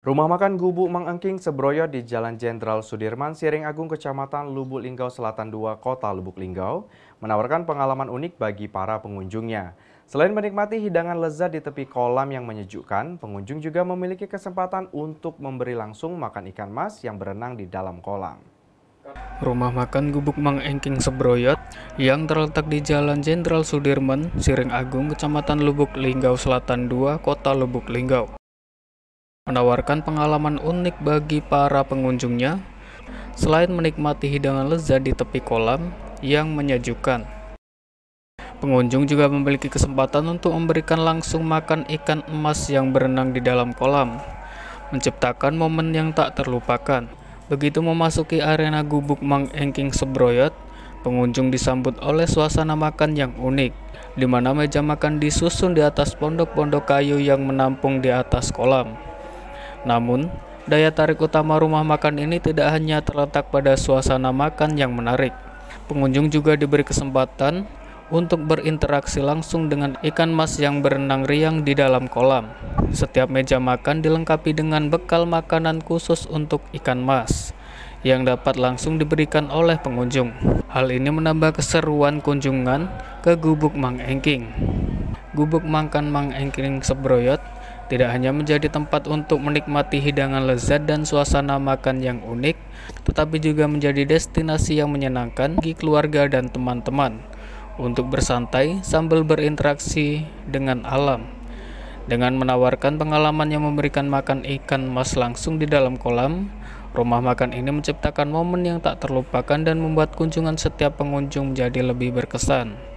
Rumah makan Gubuk Mang Engking Sebroyo di Jalan Jenderal Sudirman, Siring Agung, Kecamatan Lubuk Linggau Selatan 2, Kota Lubuk Linggau, menawarkan pengalaman unik bagi para pengunjungnya. Selain menikmati hidangan lezat di tepi kolam yang menyejukkan, pengunjung juga memiliki kesempatan untuk memberi langsung makan ikan mas yang berenang di dalam kolam. Rumah makan Gubuk Mang Engking Sebroyot yang terletak di Jalan Jenderal Sudirman, Siring Agung, Kecamatan Lubuk Linggau Selatan 2, Kota Lubuk Linggau menawarkan pengalaman unik bagi para pengunjungnya selain menikmati hidangan lezat di tepi kolam yang menyejukkan. Pengunjung juga memiliki kesempatan untuk memberikan langsung makan ikan emas yang berenang di dalam kolam, menciptakan momen yang tak terlupakan. Begitu memasuki arena gubuk Mang Engking Sebroyot, pengunjung disambut oleh suasana makan yang unik, di mana meja makan disusun di atas pondok-pondok kayu yang menampung di atas kolam. Namun, daya tarik utama rumah makan ini tidak hanya terletak pada suasana makan yang menarik. Pengunjung juga diberi kesempatan untuk berinteraksi langsung dengan ikan mas yang berenang riang di dalam kolam. Setiap meja makan dilengkapi dengan bekal makanan khusus untuk ikan mas yang dapat langsung diberikan oleh pengunjung. Hal ini menambah keseruan kunjungan ke Gubuk Mang Engking. Gubuk Makan Mang Engking Sebroyot tidak hanya menjadi tempat untuk menikmati hidangan lezat dan suasana makan yang unik, tetapi juga menjadi destinasi yang menyenangkan bagi keluarga dan teman-teman untuk bersantai sambil berinteraksi dengan alam. Dengan menawarkan pengalaman yang memberikan makan ikan mas langsung di dalam kolam, rumah makan ini menciptakan momen yang tak terlupakan dan membuat kunjungan setiap pengunjung menjadi lebih berkesan.